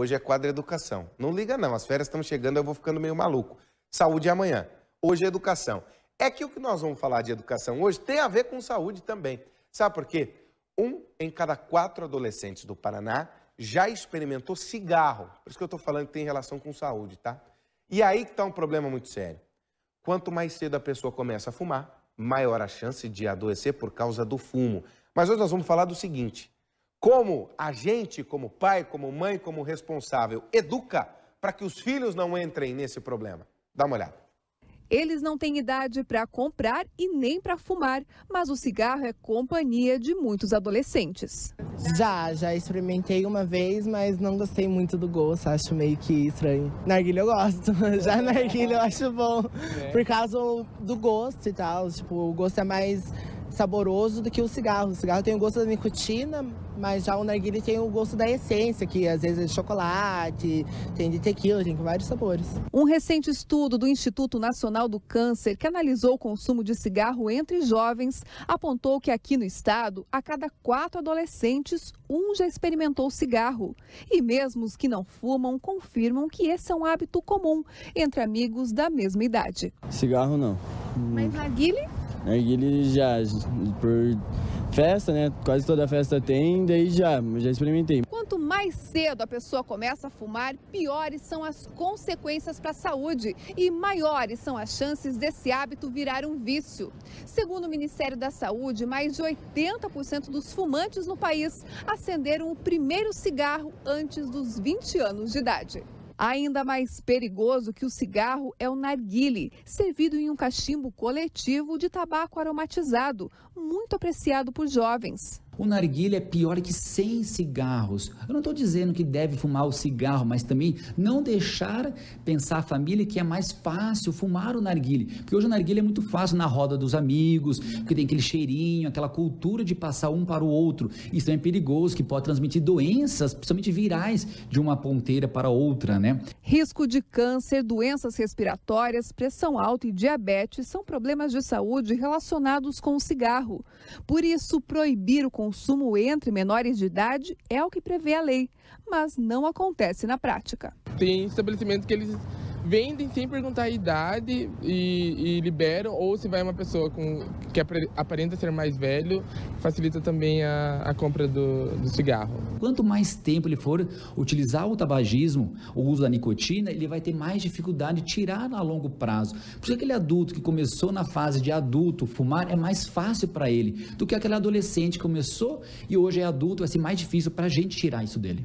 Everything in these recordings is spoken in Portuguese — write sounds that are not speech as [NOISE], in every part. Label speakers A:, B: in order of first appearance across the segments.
A: Hoje é quadra educação. Não liga não, as férias estão chegando, eu vou ficando meio maluco. Saúde amanhã. Hoje é educação. É que o que nós vamos falar de educação hoje tem a ver com saúde também. Sabe por quê? Um em cada quatro adolescentes do Paraná já experimentou cigarro. Por isso que eu estou falando que tem relação com saúde, tá? E aí que está um problema muito sério. Quanto mais cedo a pessoa começa a fumar, maior a chance de adoecer por causa do fumo. Mas hoje nós vamos falar do seguinte: como a gente, como pai, como mãe, como responsável, educa para que os filhos não entrem nesse problema? Dá uma olhada.
B: Eles não têm idade para comprar e nem para fumar, mas o cigarro é companhia de muitos adolescentes. Já, já experimentei uma vez, mas não gostei muito do gosto, acho meio que estranho. Narguilha eu gosto, [LAUGHS] já narguilha eu acho bom, é. por causa do gosto e tal, tipo, o gosto é mais saboroso do que o cigarro. O cigarro tem o gosto da nicotina, mas já o narguilé tem o gosto da essência, que às vezes é de chocolate, tem de tequila, tem vários sabores. Um recente estudo do Instituto Nacional do Câncer, que analisou o consumo de cigarro entre jovens, apontou que aqui no estado, a cada quatro adolescentes, um já experimentou cigarro. E mesmo os que não fumam confirmam que esse é um hábito comum entre amigos da mesma idade. Cigarro não. Mas narguilé? Né? Ele já, por festa, né? Quase toda festa tem, daí já, já experimentei. Quanto mais cedo a pessoa começa a fumar, piores são as consequências para a saúde e maiores são as chances desse hábito virar um vício. Segundo o Ministério da Saúde, mais de 80% dos fumantes no país acenderam o primeiro cigarro antes dos 20 anos de idade. Ainda mais perigoso que o cigarro é o narguile, servido em um cachimbo coletivo de tabaco aromatizado, muito apreciado por jovens. O narguilha é pior que 100 cigarros. Eu não estou dizendo que deve fumar o cigarro, mas também não deixar pensar a família que é mais fácil fumar o narguilha. Porque hoje o narguilha é muito fácil na roda dos amigos, porque tem aquele cheirinho, aquela cultura de passar um para o outro. Isso é perigoso, que pode transmitir doenças, principalmente virais, de uma ponteira para outra, né? Risco de câncer, doenças respiratórias, pressão alta e diabetes são problemas de saúde relacionados com o cigarro. Por isso, proibir o consumo consumo entre menores de idade é o que prevê a lei, mas não acontece na prática. Tem estabelecimentos que eles vendem sem perguntar a idade e, e, liberam, ou se vai uma pessoa com, que aparenta ser mais velho, facilita também a, a compra do, do cigarro. Quanto mais tempo ele for utilizar o tabagismo, o uso da nicotina, ele vai ter mais dificuldade de tirar a longo prazo. Por isso aquele adulto que começou na fase de adulto fumar é mais fácil para ele do que aquele adolescente que começou e hoje é adulto, vai ser mais difícil para a gente tirar isso dele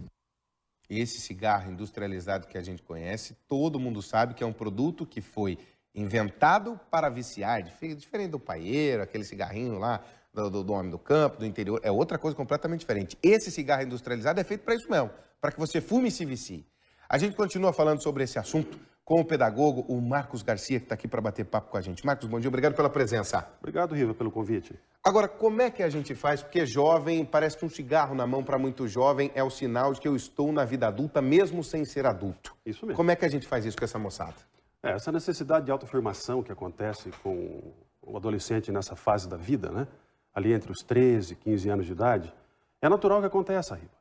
B: esse
A: cigarro industrializado que a gente conhece, todo mundo sabe que é um produto que foi inventado para viciar, é diferente do paieiro, aquele cigarrinho lá do, do, do homem do campo, do interior, é outra coisa completamente diferente. Esse cigarro industrializado é feito para isso mesmo, para que você fume e se vicie. A gente continua falando sobre esse assunto com o pedagogo, o Marcos Garcia, que está aqui para bater papo com a gente. Marcos, bom dia, obrigado pela presença. Obrigado, Riva, pelo convite. Agora, como é que a gente faz? Porque jovem, parece que um cigarro na mão para muito jovem é o sinal de que eu estou na vida adulta, mesmo sem ser adulto. Isso mesmo. Como é que a gente faz isso com essa moçada? É,
C: essa necessidade de autoafirmação que acontece com o adolescente nessa fase da vida, né? Ali entre os 13 e 15 anos de idade, é natural que aconteça, Riva.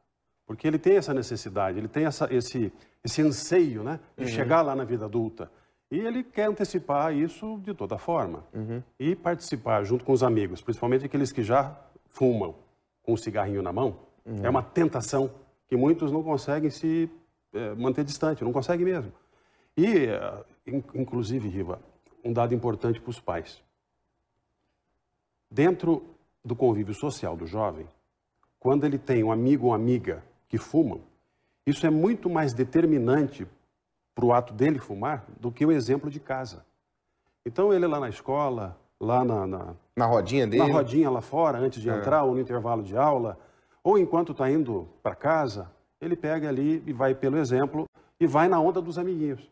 C: Porque ele tem essa necessidade, ele tem essa, esse, esse anseio né, de uhum. chegar lá na vida adulta. E ele quer antecipar isso de toda forma. Uhum. E participar junto com os amigos, principalmente aqueles que já fumam com o um cigarrinho na mão, uhum. é uma tentação que muitos não conseguem se é, manter distante, não conseguem mesmo. E, eh, inclusive, Riva, um dado importante para os pais. Dentro do convívio social do jovem, quando ele tem um amigo ou amiga que fumam, isso é muito mais determinante para o ato dele fumar do que o exemplo de casa. Então ele lá na escola, lá na, na, na rodinha dele, na rodinha lá fora antes de é. entrar ou no intervalo de aula, ou enquanto está indo para casa, ele pega ali e vai pelo exemplo e vai na onda dos amiguinhos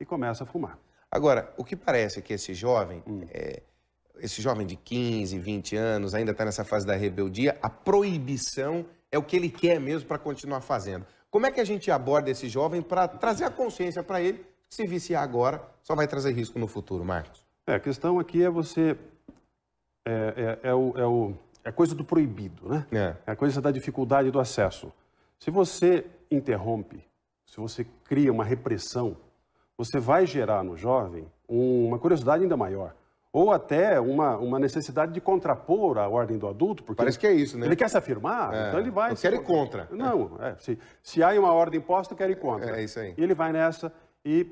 C: e começa a fumar.
A: Agora, o que parece é que esse jovem, hum. é, esse jovem de 15, 20 anos, ainda está nessa fase da rebeldia, a proibição é o que ele quer mesmo para continuar fazendo. Como é que a gente aborda esse jovem para trazer a consciência para ele que se viciar agora só vai trazer risco no futuro, Marcos?
C: É, a questão aqui é você. É, é, é o, é, o, é coisa do proibido, né? É. é a coisa da dificuldade do acesso. Se você interrompe, se você cria uma repressão, você vai gerar no jovem uma curiosidade ainda maior ou até uma, uma necessidade de contrapor a ordem do adulto. Porque Parece ele, que é isso, né? Ele quer se afirmar, é, então ele vai... Eu quero ir contra. Não, é, se, se há uma ordem imposta, eu quero ir contra. É, é, isso aí. E ele vai nessa e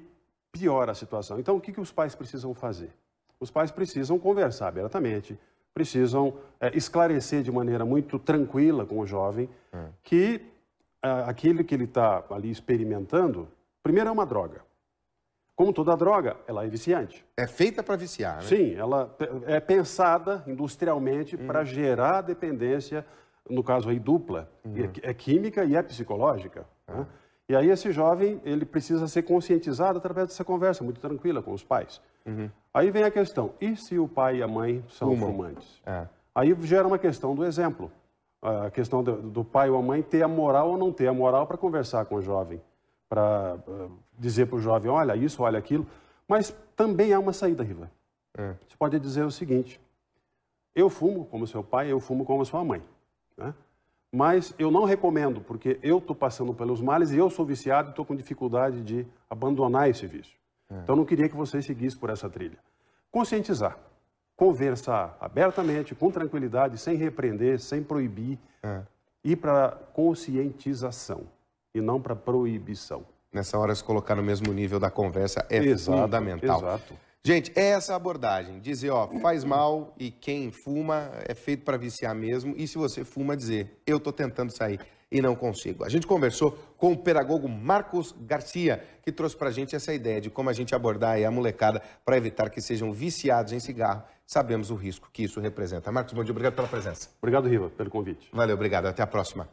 C: piora a situação. Então, o que, que os pais precisam fazer? Os pais precisam conversar abertamente, precisam é, esclarecer de maneira muito tranquila com o jovem hum. que é, aquilo que ele está ali experimentando, primeiro é uma droga. Como toda droga, ela é viciante. É feita para viciar, né? Sim, ela é pensada industrialmente hum. para gerar dependência, no caso aí dupla, uhum. é, é química e é psicológica. Né? Ah. Né? E aí esse jovem, ele precisa ser conscientizado através dessa conversa muito tranquila com os pais. Uhum. Aí vem a questão, e se o pai e a mãe são Uma. fumantes? É. Aí gera uma questão do exemplo. A questão do, do pai ou a mãe ter a moral ou não ter a moral para conversar com o jovem para eh, dizer para o jovem, olha isso, olha aquilo, mas também há uma saída, Riva. É. Você pode dizer o seguinte, eu fumo como seu pai, eu fumo como sua mãe, né? mas eu não recomendo, porque eu estou passando pelos males e eu sou viciado e estou com dificuldade de abandonar esse vício. É. Então, não queria que você seguisse por essa trilha. Conscientizar, conversar abertamente, com tranquilidade, sem repreender, sem proibir, é. ir para conscientização e não para proibição.
A: Nessa hora, se colocar no mesmo nível da conversa é exato, fundamental. Exato. Gente, é essa abordagem. Dizer, ó, faz mal e quem fuma é feito para viciar mesmo. E se você fuma, dizer, eu estou tentando sair e não consigo. A gente conversou com o pedagogo Marcos Garcia, que trouxe para a gente essa ideia de como a gente abordar a molecada para evitar que sejam viciados em cigarro. Sabemos o risco que isso representa. Marcos, bom dia, obrigado pela presença. Obrigado, Riva, pelo convite. Valeu, obrigado. Até a próxima.